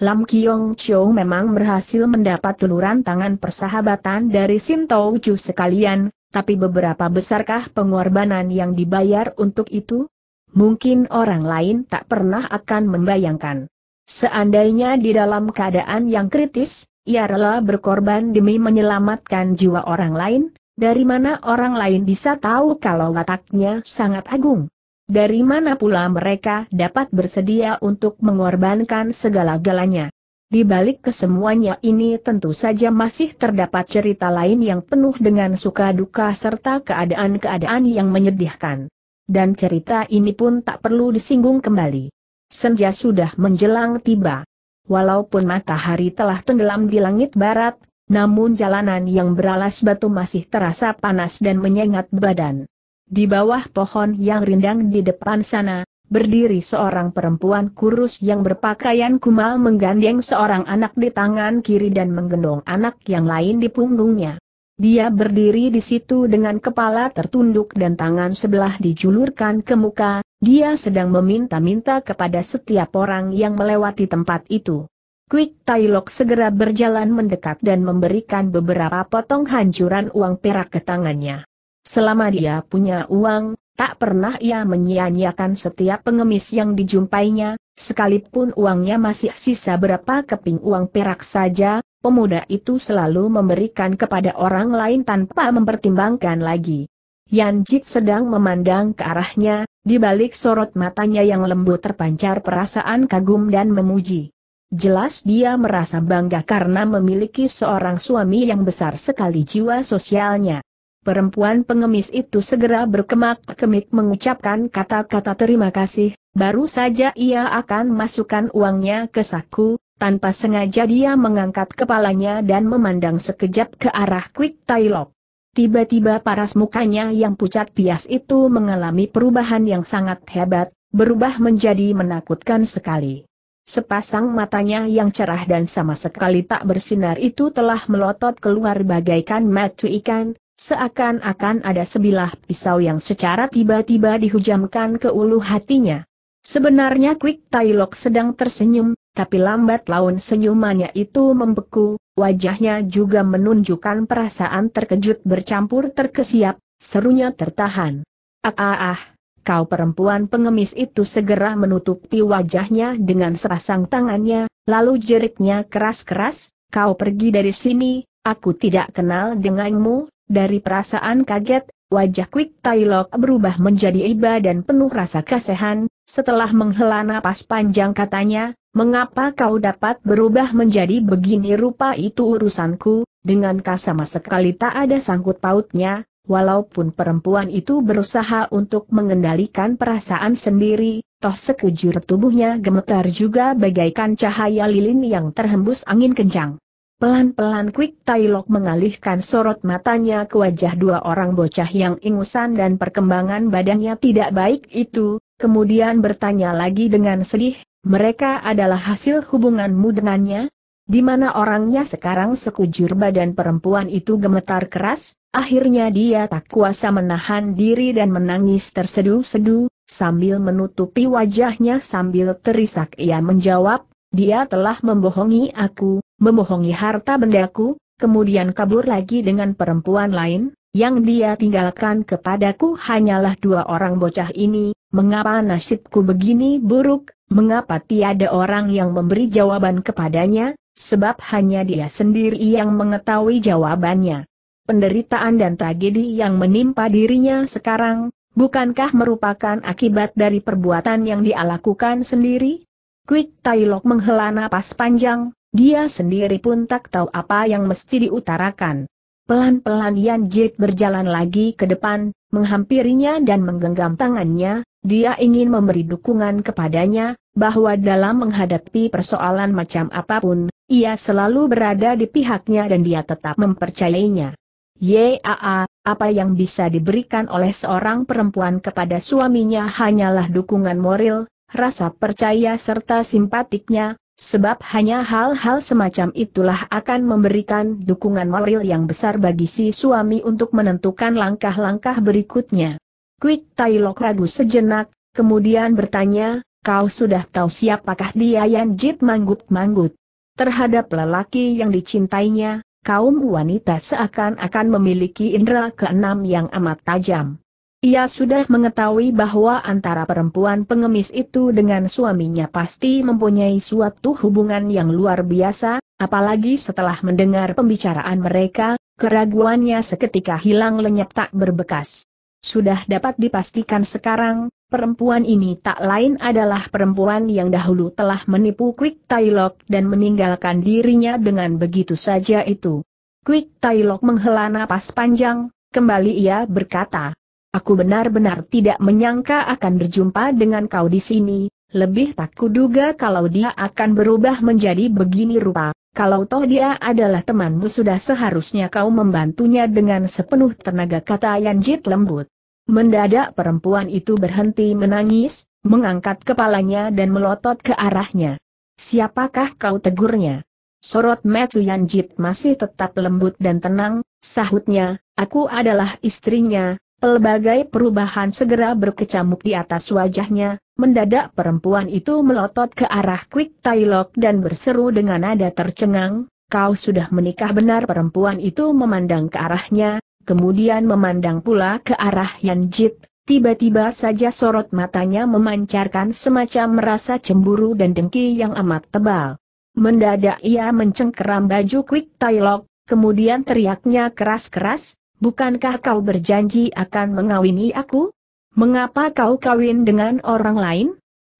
Lam Kiong Chou memang berhasil mendapat tuluran tangan persahabatan dari Sin Tau Chu sekalian, tapi beberapa besarkah pengorbanan yang dibayar untuk itu? Mungkin orang lain tak pernah akan membayangkan. Seandainya di dalam keadaan yang kritis, ia rela berkorban demi menyelamatkan jiwa orang lain, dari mana orang lain bisa tahu kalau wataknya sangat agung. Dari mana pula mereka dapat bersedia untuk mengorbankan segala-galanya? Di balik kesemuanya ini tentu saja masih terdapat cerita lain yang penuh dengan suka duka serta keadaan-keadaan yang menyedihkan. Dan cerita ini pun tak perlu disinggung kembali. Senja sudah menjelang tiba. Walaupun matahari telah tenggelam di langit barat, namun jalanan yang beralas batu masih terasa panas dan menyengat badan. Di bawah pohon yang rindang di depan sana, berdiri seorang perempuan kurus yang berpakaian kumal menggandeng seorang anak di tangan kiri dan menggendong anak yang lain di punggungnya. Dia berdiri di situ dengan kepala tertunduk dan tangan sebelah dijulurkan ke muka, dia sedang meminta-minta kepada setiap orang yang melewati tempat itu. Quick Tailok segera berjalan mendekat dan memberikan beberapa potong hancuran uang perak ke tangannya. Selama dia punya uang, tak pernah ia menyia-nyiakan setiap pengemis yang dijumpainya, sekalipun uangnya masih sisa berapa keping uang perak saja, pemuda itu selalu memberikan kepada orang lain tanpa mempertimbangkan lagi. Yan Jit sedang memandang ke arahnya, di balik sorot matanya yang lembut terpancar perasaan kagum dan memuji. Jelas dia merasa bangga karena memiliki seorang suami yang besar sekali jiwa sosialnya. Perempuan pengemis itu segera berkemak-kemik mengucapkan kata-kata terima kasih, baru saja ia akan masukkan uangnya ke saku, tanpa sengaja dia mengangkat kepalanya dan memandang sekejap ke arah Quick Tailok. Tiba-tiba paras mukanya yang pucat pias itu mengalami perubahan yang sangat hebat, berubah menjadi menakutkan sekali. Sepasang matanya yang cerah dan sama sekali tak bersinar itu telah melotot keluar bagaikan mata ikan, Seakan-akan ada sebilah pisau yang secara tiba-tiba dihujamkan ke ulu hatinya. Sebenarnya Quick Tailok sedang tersenyum, tapi lambat laun senyumannya itu membeku, wajahnya juga menunjukkan perasaan terkejut bercampur terkesiap, serunya tertahan. Ah ah ah, kau perempuan pengemis itu segera menutupi wajahnya dengan sepasang tangannya, lalu jeriknya keras-keras, kau pergi dari sini, aku tidak kenal denganmu, dari perasaan kaget, wajah Quick Tailok berubah menjadi iba dan penuh rasa kasihan, setelah menghela napas panjang katanya, mengapa kau dapat berubah menjadi begini rupa itu urusanku, dengan kau sama sekali tak ada sangkut pautnya, walaupun perempuan itu berusaha untuk mengendalikan perasaan sendiri, toh sekujur tubuhnya gemetar juga bagaikan cahaya lilin yang terhembus angin kencang. Pelan-pelan Quick Tai mengalihkan sorot matanya ke wajah dua orang bocah yang ingusan dan perkembangan badannya tidak baik itu, kemudian bertanya lagi dengan sedih, mereka adalah hasil hubunganmu dengannya? Di mana orangnya sekarang sekujur badan perempuan itu gemetar keras, akhirnya dia tak kuasa menahan diri dan menangis tersedu sedu sambil menutupi wajahnya sambil terisak ia menjawab, dia telah membohongi aku, memohongi harta bendaku, kemudian kabur lagi dengan perempuan lain, yang dia tinggalkan kepadaku hanyalah dua orang bocah ini, mengapa nasibku begini buruk, mengapa tiada orang yang memberi jawaban kepadanya, sebab hanya dia sendiri yang mengetahui jawabannya. Penderitaan dan tragedi yang menimpa dirinya sekarang, bukankah merupakan akibat dari perbuatan yang dia lakukan sendiri? Quick Tailok menghela napas panjang, dia sendiri pun tak tahu apa yang mesti diutarakan. Pelan-pelan Yan Jit berjalan lagi ke depan, menghampirinya dan menggenggam tangannya, dia ingin memberi dukungan kepadanya, bahwa dalam menghadapi persoalan macam apapun, ia selalu berada di pihaknya dan dia tetap mempercayainya. YAA, apa yang bisa diberikan oleh seorang perempuan kepada suaminya hanyalah dukungan moral, rasa percaya serta simpatiknya, Sebab hanya hal-hal semacam itulah akan memberikan dukungan moral yang besar bagi si suami untuk menentukan langkah-langkah berikutnya. Quick Tailok ragu sejenak, kemudian bertanya, kau sudah tahu siapakah dia Yan Jit manggut-manggut. Terhadap lelaki yang dicintainya, kaum wanita seakan-akan memiliki indera keenam yang amat tajam. Ia sudah mengetahui bahwa antara perempuan pengemis itu dengan suaminya pasti mempunyai suatu hubungan yang luar biasa, apalagi setelah mendengar pembicaraan mereka, keraguannya seketika hilang lenyap tak berbekas. Sudah dapat dipastikan sekarang, perempuan ini tak lain adalah perempuan yang dahulu telah menipu Quick Tailok dan meninggalkan dirinya dengan begitu saja itu. Quick Tailok menghela napas panjang, kembali ia berkata, Aku benar-benar tidak menyangka akan berjumpa dengan kau di sini, lebih tak kuduga kalau dia akan berubah menjadi begini rupa. Kalau toh dia adalah temanmu sudah seharusnya kau membantunya dengan sepenuh tenaga kata Yanjit lembut. Mendadak perempuan itu berhenti menangis, mengangkat kepalanya dan melotot ke arahnya. Siapakah kau tegurnya? Sorot Yan Yanjit masih tetap lembut dan tenang, sahutnya, aku adalah istrinya, Pelbagai perubahan segera berkecamuk di atas wajahnya, mendadak perempuan itu melotot ke arah Quick Tailok dan berseru dengan nada tercengang, kau sudah menikah benar perempuan itu memandang ke arahnya, kemudian memandang pula ke arah Yan Jit, tiba-tiba saja sorot matanya memancarkan semacam rasa cemburu dan dengki yang amat tebal. Mendadak ia mencengkeram baju Quick Tailok, kemudian teriaknya keras-keras, Bukankah kau berjanji akan mengawini aku? Mengapa kau kawin dengan orang lain?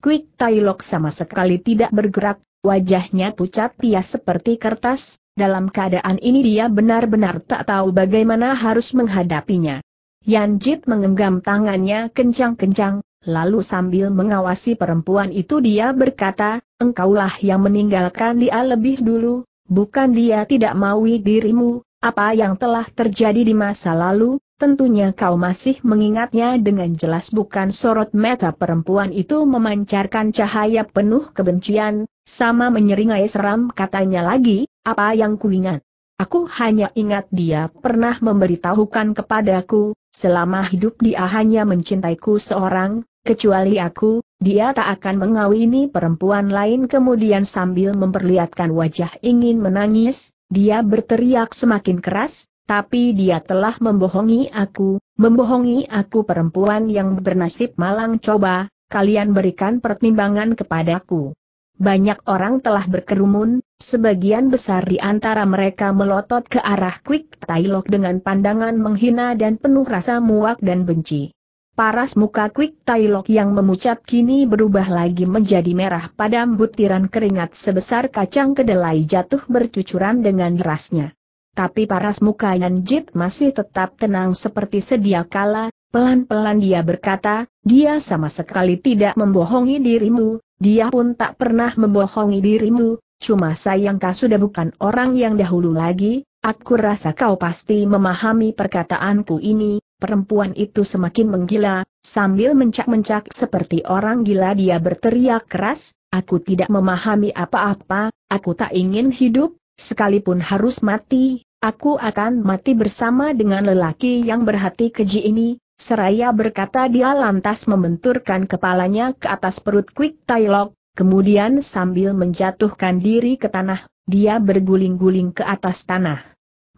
Quick Tailok sama sekali tidak bergerak, wajahnya pucat pias seperti kertas, dalam keadaan ini dia benar-benar tak tahu bagaimana harus menghadapinya. Yanjit mengenggam tangannya kencang-kencang, lalu sambil mengawasi perempuan itu dia berkata, engkaulah yang meninggalkan dia lebih dulu, bukan dia tidak maui dirimu, apa yang telah terjadi di masa lalu, tentunya kau masih mengingatnya dengan jelas bukan sorot mata perempuan itu memancarkan cahaya penuh kebencian, sama menyeringai seram katanya lagi, apa yang kuingat. Aku hanya ingat dia pernah memberitahukan kepadaku, selama hidup dia hanya mencintaiku seorang, kecuali aku, dia tak akan mengawini perempuan lain kemudian sambil memperlihatkan wajah ingin menangis, dia berteriak semakin keras, tapi dia telah membohongi aku, membohongi aku perempuan yang bernasib malang coba, kalian berikan pertimbangan kepadaku. Banyak orang telah berkerumun, sebagian besar di antara mereka melotot ke arah Quick Tailok dengan pandangan menghina dan penuh rasa muak dan benci. Paras muka Quick Tailok yang memucat kini berubah lagi menjadi merah padam butiran keringat sebesar kacang kedelai jatuh bercucuran dengan derasnya. Tapi paras muka Jit masih tetap tenang seperti sedia kala, pelan-pelan dia berkata, dia sama sekali tidak membohongi dirimu, dia pun tak pernah membohongi dirimu, cuma sayang kau sudah bukan orang yang dahulu lagi, aku rasa kau pasti memahami perkataanku ini, perempuan itu semakin menggila, sambil mencak-mencak seperti orang gila dia berteriak keras, aku tidak memahami apa-apa, aku tak ingin hidup, sekalipun harus mati, aku akan mati bersama dengan lelaki yang berhati keji ini, seraya berkata dia lantas membenturkan kepalanya ke atas perut Quick Tailok, kemudian sambil menjatuhkan diri ke tanah, dia berguling-guling ke atas tanah.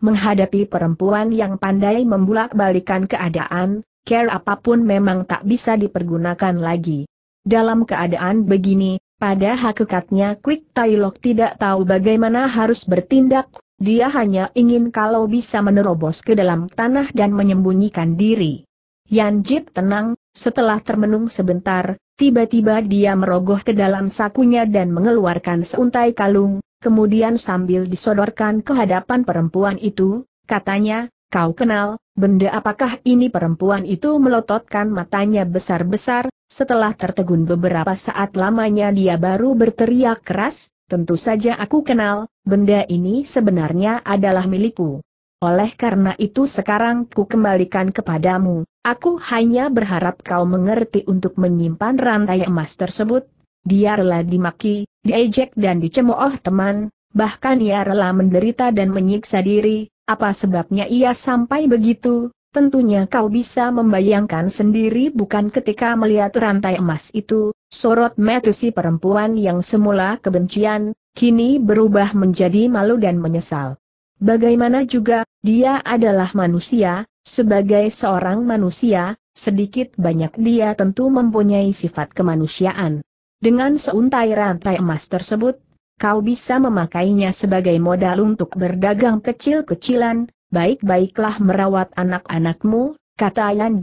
Menghadapi perempuan yang pandai membulak-balikan keadaan, care apapun memang tak bisa dipergunakan lagi. Dalam keadaan begini, pada hakikatnya Quick Tailok tidak tahu bagaimana harus bertindak, dia hanya ingin kalau bisa menerobos ke dalam tanah dan menyembunyikan diri. Yan Jip tenang, setelah termenung sebentar, tiba-tiba dia merogoh ke dalam sakunya dan mengeluarkan seuntai kalung, kemudian sambil disodorkan ke hadapan perempuan itu, katanya, kau kenal, benda apakah ini perempuan itu melototkan matanya besar-besar, setelah tertegun beberapa saat lamanya dia baru berteriak keras, tentu saja aku kenal, benda ini sebenarnya adalah milikku. Oleh karena itu sekarang ku kembalikan kepadamu, aku hanya berharap kau mengerti untuk menyimpan rantai emas tersebut, dia rela dimaki, diejek dan dicemooh teman, bahkan ia rela menderita dan menyiksa diri, apa sebabnya ia sampai begitu, tentunya kau bisa membayangkan sendiri bukan ketika melihat rantai emas itu, sorot mata perempuan yang semula kebencian, kini berubah menjadi malu dan menyesal. Bagaimana juga, dia adalah manusia, sebagai seorang manusia, sedikit banyak dia tentu mempunyai sifat kemanusiaan. Dengan seuntai rantai emas tersebut, kau bisa memakainya sebagai modal untuk berdagang kecil-kecilan, baik-baiklah merawat anak-anakmu, kata Yan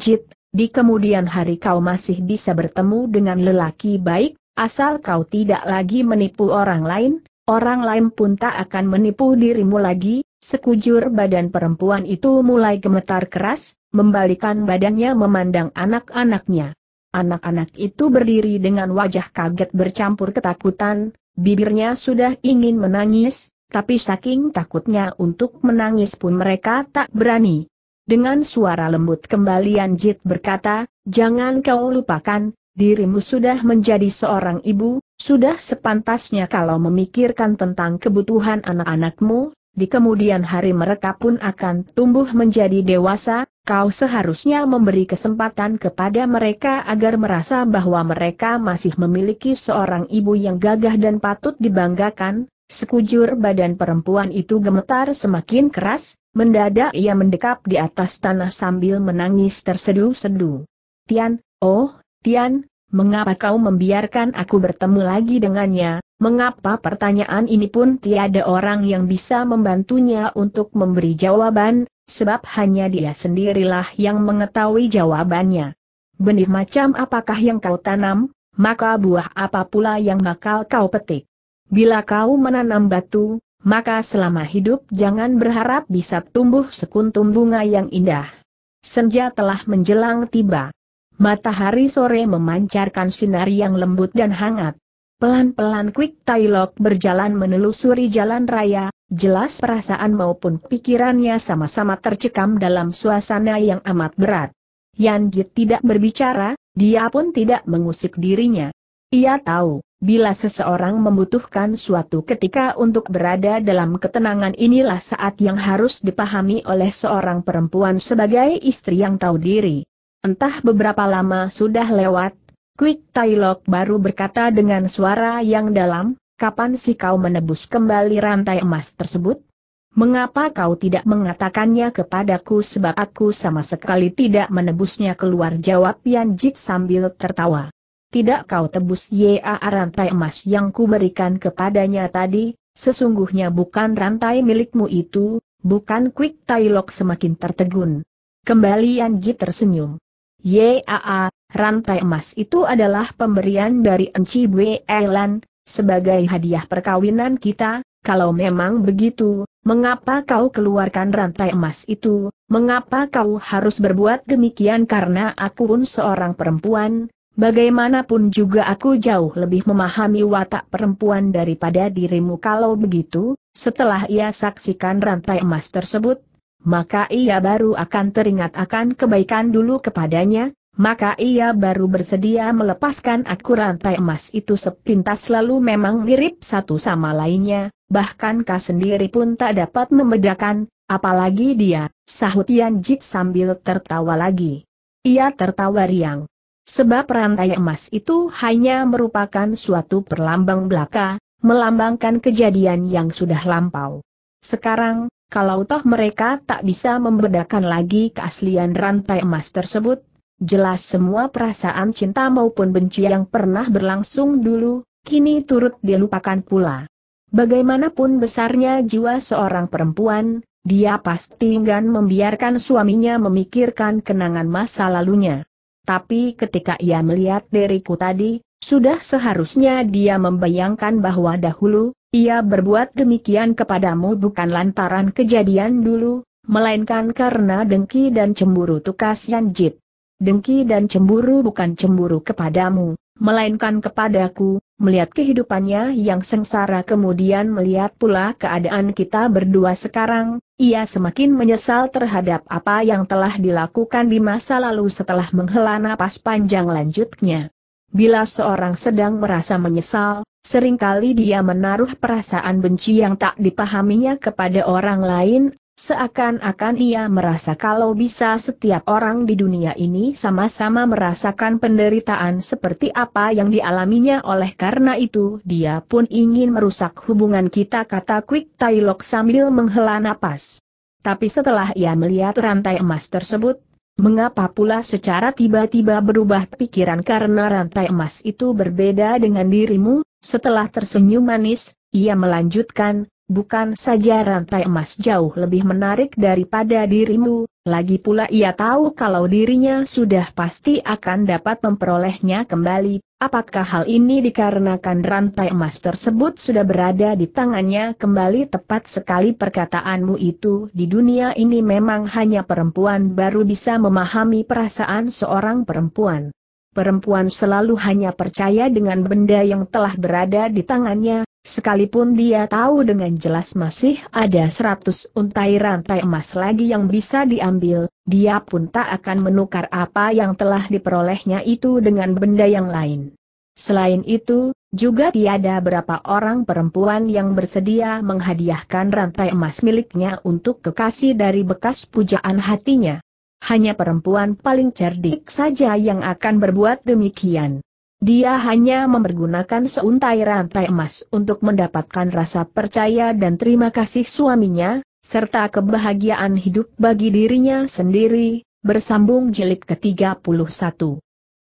di kemudian hari kau masih bisa bertemu dengan lelaki baik, asal kau tidak lagi menipu orang lain, orang lain pun tak akan menipu dirimu lagi, sekujur badan perempuan itu mulai gemetar keras, membalikan badannya memandang anak-anaknya. Anak-anak itu berdiri dengan wajah kaget bercampur ketakutan, bibirnya sudah ingin menangis, tapi saking takutnya untuk menangis pun mereka tak berani. Dengan suara lembut kembalian Jit berkata, jangan kau lupakan, dirimu sudah menjadi seorang ibu, sudah sepantasnya kalau memikirkan tentang kebutuhan anak-anakmu, di kemudian hari mereka pun akan tumbuh menjadi dewasa, kau seharusnya memberi kesempatan kepada mereka agar merasa bahwa mereka masih memiliki seorang ibu yang gagah dan patut dibanggakan, sekujur badan perempuan itu gemetar semakin keras, mendadak ia mendekap di atas tanah sambil menangis terseduh-seduh. Tian, oh, Tian, mengapa kau membiarkan aku bertemu lagi dengannya, mengapa pertanyaan ini pun tiada orang yang bisa membantunya untuk memberi jawaban, sebab hanya dia sendirilah yang mengetahui jawabannya. Benih macam apakah yang kau tanam, maka buah apa pula yang bakal kau petik. Bila kau menanam batu, maka selama hidup jangan berharap bisa tumbuh sekuntum bunga yang indah. Senja telah menjelang tiba. Matahari sore memancarkan sinar yang lembut dan hangat. Pelan-pelan Quick Tailok berjalan menelusuri jalan raya, jelas perasaan maupun pikirannya sama-sama tercekam dalam suasana yang amat berat. Yanjit tidak berbicara, dia pun tidak mengusik dirinya. Ia tahu, bila seseorang membutuhkan suatu ketika untuk berada dalam ketenangan inilah saat yang harus dipahami oleh seorang perempuan sebagai istri yang tahu diri. Entah beberapa lama sudah lewat, Quick Tailok baru berkata dengan suara yang dalam, kapan sih kau menebus kembali rantai emas tersebut? Mengapa kau tidak mengatakannya kepadaku sebab aku sama sekali tidak menebusnya keluar jawab Yan Jik sambil tertawa. Tidak kau tebus YA rantai emas yang kuberikan kepadanya tadi, sesungguhnya bukan rantai milikmu itu, bukan Quick Tailok semakin tertegun. Kembali Yan Jik tersenyum. YAA, rantai emas itu adalah pemberian dari Enci Bue Elan, sebagai hadiah perkawinan kita, kalau memang begitu, mengapa kau keluarkan rantai emas itu, mengapa kau harus berbuat demikian karena aku pun seorang perempuan, bagaimanapun juga aku jauh lebih memahami watak perempuan daripada dirimu kalau begitu, setelah ia saksikan rantai emas tersebut, maka ia baru akan teringat akan kebaikan dulu kepadanya, maka ia baru bersedia melepaskan aku rantai emas itu sepintas lalu memang mirip satu sama lainnya, bahkan kau sendiri pun tak dapat membedakan, apalagi dia, sahut Yan Jik sambil tertawa lagi. Ia tertawa riang. Sebab rantai emas itu hanya merupakan suatu perlambang belaka, melambangkan kejadian yang sudah lampau. Sekarang, kalau toh mereka tak bisa membedakan lagi keaslian rantai emas tersebut, jelas semua perasaan cinta maupun benci yang pernah berlangsung dulu, kini turut dilupakan pula. Bagaimanapun besarnya jiwa seorang perempuan, dia pasti enggan membiarkan suaminya memikirkan kenangan masa lalunya. Tapi ketika ia melihat diriku tadi, sudah seharusnya dia membayangkan bahwa dahulu, ia berbuat demikian kepadamu bukan lantaran kejadian dulu, melainkan karena dengki dan cemburu tukas Yanjit. Dengki dan cemburu bukan cemburu kepadamu, melainkan kepadaku, melihat kehidupannya yang sengsara kemudian melihat pula keadaan kita berdua sekarang, ia semakin menyesal terhadap apa yang telah dilakukan di masa lalu setelah menghela napas panjang lanjutnya. Bila seorang sedang merasa menyesal, seringkali dia menaruh perasaan benci yang tak dipahaminya kepada orang lain, seakan-akan ia merasa kalau bisa setiap orang di dunia ini sama-sama merasakan penderitaan seperti apa yang dialaminya oleh karena itu dia pun ingin merusak hubungan kita kata Quick Tailok sambil menghela napas. Tapi setelah ia melihat rantai emas tersebut, Mengapa pula secara tiba-tiba berubah pikiran karena rantai emas itu berbeda dengan dirimu? Setelah tersenyum manis, ia melanjutkan, Bukan saja rantai emas jauh lebih menarik daripada dirimu, lagi pula ia tahu kalau dirinya sudah pasti akan dapat memperolehnya kembali. Apakah hal ini dikarenakan rantai emas tersebut sudah berada di tangannya kembali tepat sekali perkataanmu itu di dunia ini memang hanya perempuan baru bisa memahami perasaan seorang perempuan perempuan selalu hanya percaya dengan benda yang telah berada di tangannya, sekalipun dia tahu dengan jelas masih ada seratus untai rantai emas lagi yang bisa diambil, dia pun tak akan menukar apa yang telah diperolehnya itu dengan benda yang lain. Selain itu, juga tiada berapa orang perempuan yang bersedia menghadiahkan rantai emas miliknya untuk kekasih dari bekas pujaan hatinya. Hanya perempuan paling cerdik saja yang akan berbuat demikian. Dia hanya mempergunakan seuntai rantai emas untuk mendapatkan rasa percaya dan terima kasih suaminya, serta kebahagiaan hidup bagi dirinya sendiri, bersambung jilid ke-31.